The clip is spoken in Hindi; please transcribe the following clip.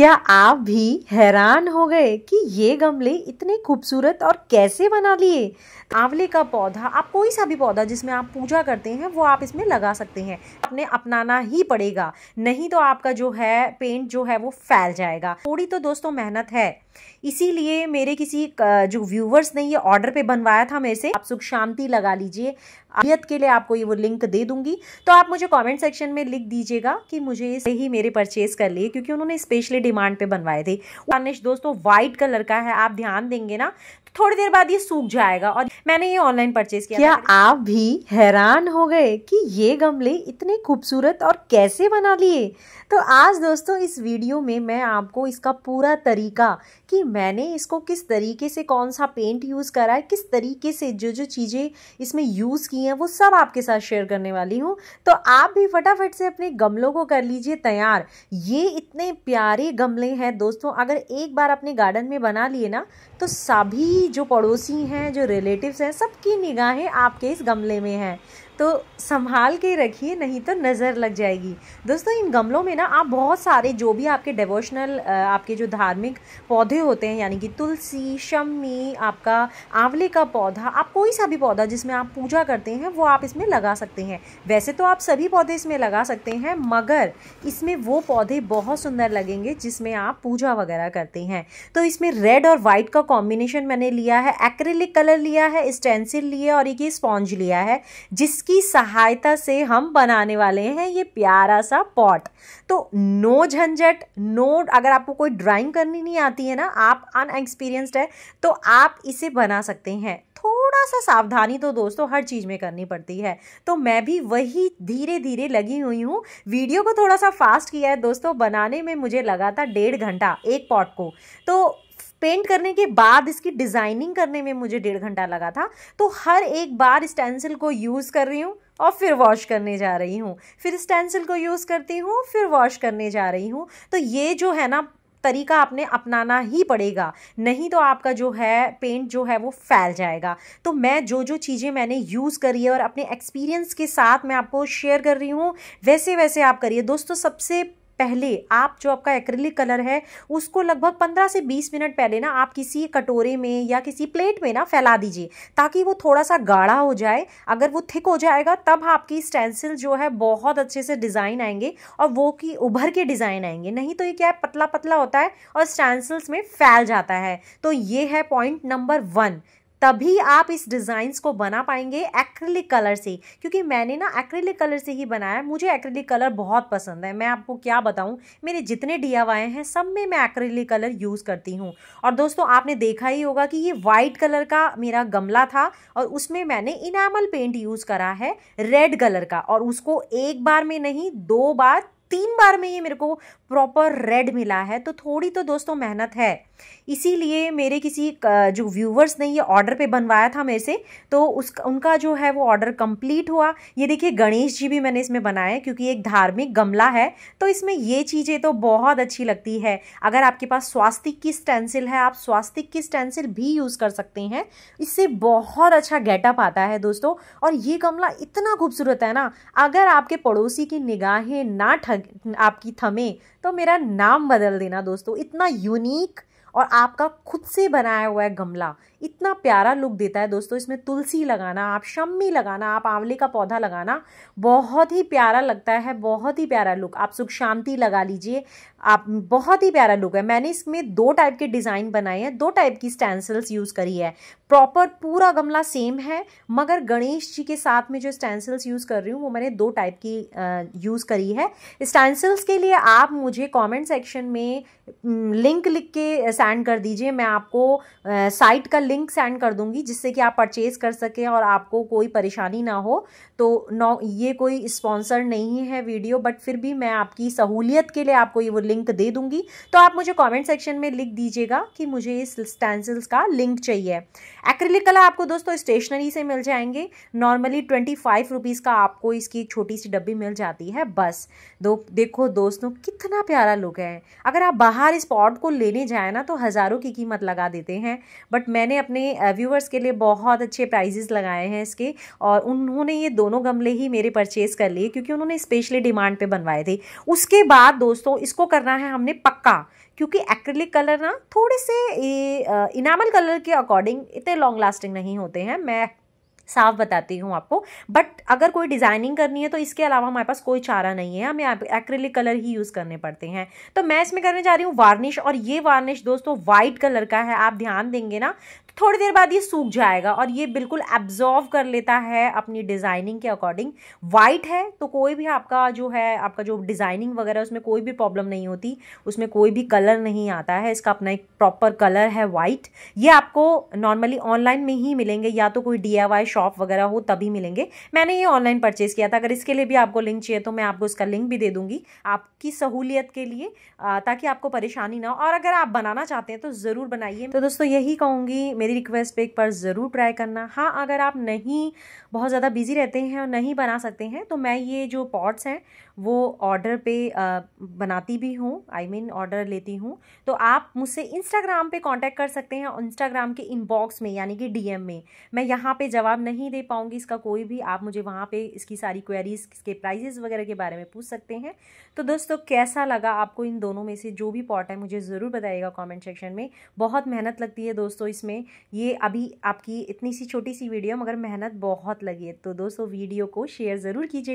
क्या आप भी हैरान हो गए कि ये गमले इतने खूबसूरत और कैसे बना लिए आंवले का पौधा आप कोई सा भी पौधा जिसमें आप पूजा करते हैं वो आप इसमें लगा सकते हैं अपने अपनाना ही पड़ेगा नहीं तो आपका जो है पेंट जो है वो फैल जाएगा थोड़ी तो दोस्तों मेहनत है इसीलिए मेरे किसी जो व्यूवर्स ने ये ऑर्डर पे बनवाया था मेरे से आप सुख शांति लगा लीजिए आयत के लिए आपको ये वो लिंक दे दूंगी तो आप मुझे कमेंट सेक्शन में लिख दीजिएगा कि मुझे इसे ही मेरे परचेज कर लिए क्योंकि उन्होंने स्पेशली डिमांड पे बनवाए थे दोस्तों व्हाइट कलर का है आप ध्यान देंगे ना थोड़ी देर बाद ये सूख जाएगा और मैंने ये ऑनलाइन परचेज किया क्या आप भी हैरान हो गए कि ये गमले इतने खूबसूरत और कैसे बना लिए तो आज दोस्तों इस वीडियो में मैं आपको इसका पूरा तरीका कि मैंने इसको किस तरीके से कौन सा पेंट यूज़ करा है किस तरीके से जो जो चीज़ें इसमें यूज़ की हैं वो सब आपके साथ शेयर करने वाली हूँ तो आप भी फटाफट से अपने गमलों को कर लीजिए तैयार ये इतने प्यारे गमले हैं दोस्तों अगर एक बार अपने गार्डन में बना लिए ना तो सभी जो पड़ोसी हैं जो रिलेटिव्स हैं सबकी निगाहें आपके इस गमले में हैं तो संभाल के रखिए नहीं तो नज़र लग जाएगी दोस्तों इन गमलों में ना आप बहुत सारे जो भी आपके डिवोशनल आपके जो धार्मिक पौधे होते हैं यानी कि तुलसी शम्मी आपका आंवले का पौधा आप कोई सा भी पौधा जिसमें आप पूजा करते हैं वो आप इसमें लगा सकते हैं वैसे तो आप सभी पौधे इसमें लगा सकते हैं मगर इसमें वो पौधे बहुत सुंदर लगेंगे जिसमें आप पूजा वगैरह करते हैं तो इसमें रेड और वाइट का कॉम्बिनेशन मैंने लिया है एक्रेलिक कलर लिया है स्टेंसिल लिया और एक ये स्पॉन्ज लिया है जिसकी की सहायता से हम बनाने वाले हैं ये प्यारा सा पॉट तो नो झंझट नो अगर आपको कोई ड्राइंग करनी नहीं आती है ना आप अनएक्सपीरियंस्ड है तो आप इसे बना सकते हैं थोड़ा सा सावधानी तो दोस्तों हर चीज़ में करनी पड़ती है तो मैं भी वही धीरे धीरे लगी हुई हूँ वीडियो को थोड़ा सा फास्ट किया है दोस्तों बनाने में मुझे लगा था डेढ़ घंटा एक पॉट को तो पेंट करने के बाद इसकी डिज़ाइनिंग करने में मुझे डेढ़ घंटा लगा था तो हर एक बार स्टेंसिल को यूज़ कर रही हूँ और फिर वॉश करने जा रही हूँ फिर स्टेंसिल को यूज़ करती हूँ फिर वॉश करने जा रही हूँ तो ये जो है ना तरीका आपने अपनाना ही पड़ेगा नहीं तो आपका जो है पेंट जो है वो फैल जाएगा तो मैं जो जो चीज़ें मैंने यूज़ करी है और अपने एक्सपीरियंस के साथ मैं आपको शेयर कर रही हूँ वैसे वैसे आप करिए दोस्तों सबसे पहले आप जो आपका एक्रिलिक कलर है उसको लगभग पंद्रह से बीस मिनट पहले ना आप किसी कटोरे में या किसी प्लेट में ना फैला दीजिए ताकि वो थोड़ा सा गाढ़ा हो जाए अगर वो थिक हो जाएगा तब आपकी स्टेंसिल जो है बहुत अच्छे से डिज़ाइन आएंगे और वो की उभर के डिज़ाइन आएंगे नहीं तो ये क्या है पतला पतला होता है और स्टेंसिल्स में फैल जाता है तो ये है पॉइंट नंबर वन तभी आप इस डिज़ाइंस को बना पाएंगे एक्रेलिक कलर से क्योंकि मैंने ना एक्रेलिक कलर से ही बनाया मुझे एक्रिलिक कलर बहुत पसंद है मैं आपको क्या बताऊँ मेरे जितने डी हैं सब में मैं एक्रिलिक कलर यूज़ करती हूँ और दोस्तों आपने देखा ही होगा कि ये वाइट कलर का मेरा गमला था और उसमें मैंने इनामल पेंट यूज़ करा है रेड कलर का और उसको एक बार में नहीं दो बार तीन बार में ये मेरे को प्रॉपर रेड मिला है तो थोड़ी तो दोस्तों मेहनत है इसीलिए मेरे किसी जो व्यूवर्स ने ये ऑर्डर पे बनवाया था मेरे से तो उस उनका जो है वो ऑर्डर कंप्लीट हुआ ये देखिए गणेश जी भी मैंने इसमें बनाए क्योंकि एक धार्मिक गमला है तो इसमें ये चीज़ें तो बहुत अच्छी लगती है अगर आपके पास स्वास्तिक की स्टेंसिल है आप स्वास्तिक की स्टेंसिल भी यूज़ कर सकते हैं इससे बहुत अच्छा गेटअप आता है दोस्तों और ये गमला इतना खूबसूरत है ना अगर आपके पड़ोसी की निगाहें ना ठग आपकी थमें तो मेरा नाम बदल देना दोस्तों इतना यूनिक और आपका खुद से बनाया हुआ है गमला इतना प्यारा लुक देता है दोस्तों इसमें तुलसी लगाना आप शम्मी लगाना आप आंवले का पौधा लगाना बहुत ही प्यारा लगता है बहुत ही प्यारा लुक आप सुख शांति लगा लीजिए आप बहुत ही प्यारा लुक है मैंने इसमें दो टाइप के डिज़ाइन बनाए हैं दो टाइप की स्टैंसल्स यूज़ करी है प्रॉपर पूरा गमला सेम है मगर गणेश जी के साथ में जो स्टैंसिल्स यूज़ कर रही हूँ वो मैंने दो टाइप की यूज़ करी है स्टैंसिल्स के लिए आप मुझे कमेंट सेक्शन में लिंक लिख के सेंड कर दीजिए मैं आपको साइट का लिंक सेंड कर दूँगी जिससे कि आप परचेज़ कर सकें और आपको कोई परेशानी ना हो तो नौ ये कोई स्पॉन्सर नहीं है वीडियो बट फिर भी मैं आपकी सहूलियत के लिए आपको ये वो लिंक दे दूँगी तो आप मुझे कॉमेंट सेक्शन में लिख दीजिएगा कि मुझे इस स्टैंसिल्स का लिंक चाहिए एक्रिलिक कलर आपको दोस्तों स्टेशनरी से मिल जाएंगे नॉर्मली ट्वेंटी फाइव रुपीज़ का आपको इसकी एक छोटी सी डब्बी मिल जाती है बस दो देखो दोस्तों कितना प्यारा लुक है अगर आप बाहर इस पॉट को लेने जाए ना तो हज़ारों की कीमत लगा देते हैं बट मैंने अपने व्यूवर्स के लिए बहुत अच्छे प्राइजेस लगाए हैं इसके और उन्होंने ये दोनों गमले ही मेरे परचेज़ कर लिए क्योंकि उन्होंने स्पेशली डिमांड पर बनवाए थे उसके बाद दोस्तों इसको करना है हमने पक्का क्योंकि एक्रेलिक कलर ना थोड़े से इनामल कलर के अकॉर्डिंग इतने लॉन्ग लास्टिंग नहीं होते हैं मैं साफ बताती हूँ आपको बट अगर कोई डिज़ाइनिंग करनी है तो इसके अलावा हमारे पास कोई चारा नहीं है हमें एक्रेलिक कलर ही यूज़ करने पड़ते हैं तो मैं इसमें करने जा रही हूँ वार्निश और ये वार्निश दोस्तों वाइट कलर का है आप ध्यान देंगे ना तो थोड़ी देर बाद ये सूख जाएगा और ये बिल्कुल एब्जॉर्व कर लेता है अपनी डिज़ाइनिंग के अकॉर्डिंग वाइट है तो कोई भी आपका जो है आपका जो डिज़ाइनिंग वगैरह उसमें कोई भी प्रॉब्लम नहीं होती उसमें कोई भी कलर नहीं आता है इसका अपना एक प्रॉपर कलर है वाइट ये आपको नॉर्मली ऑनलाइन में ही मिलेंगे या तो कोई डी शॉप शॉप वगैरह हो तभी मिलेंगे मैंने ये ऑनलाइन परचेज़ किया था अगर इसके लिए भी आपको लिंक चाहिए तो मैं आपको उसका लिंक भी दे दूँगी आपकी सहूलियत के लिए ताकि आपको परेशानी ना हो और अगर आप बनाना चाहते हैं तो ज़रूर बनाइए तो दोस्तों यही कहूँगी मेरी रिक्वेस्ट पे एक बार ज़रूर ट्राई करना हाँ अगर आप नहीं बहुत ज़्यादा बिजी रहते हैं और नहीं बना सकते हैं तो मैं ये जो पॉट्स हैं वो ऑर्डर पे बनाती भी हूँ आई मीन ऑर्डर लेती हूँ तो आप मुझसे इंस्टाग्राम पे कांटेक्ट कर सकते हैं इंस्टाग्राम के इनबॉक्स में यानी कि डीएम में मैं यहाँ पे जवाब नहीं दे पाऊँगी इसका कोई भी आप मुझे वहाँ पे इसकी सारी क्वेरीज इसके प्राइजेस वगैरह के बारे में पूछ सकते हैं तो दोस्तों कैसा लगा आपको इन दोनों में से जो भी पॉट है मुझे ज़रूर बताइएगा कॉमेंट सेक्शन में बहुत मेहनत लगती है दोस्तों इसमें ये अभी आपकी इतनी सी छोटी सी वीडियो मगर मेहनत बहुत लगी है तो दोस्तों वीडियो को शेयर ज़रूर कीजिए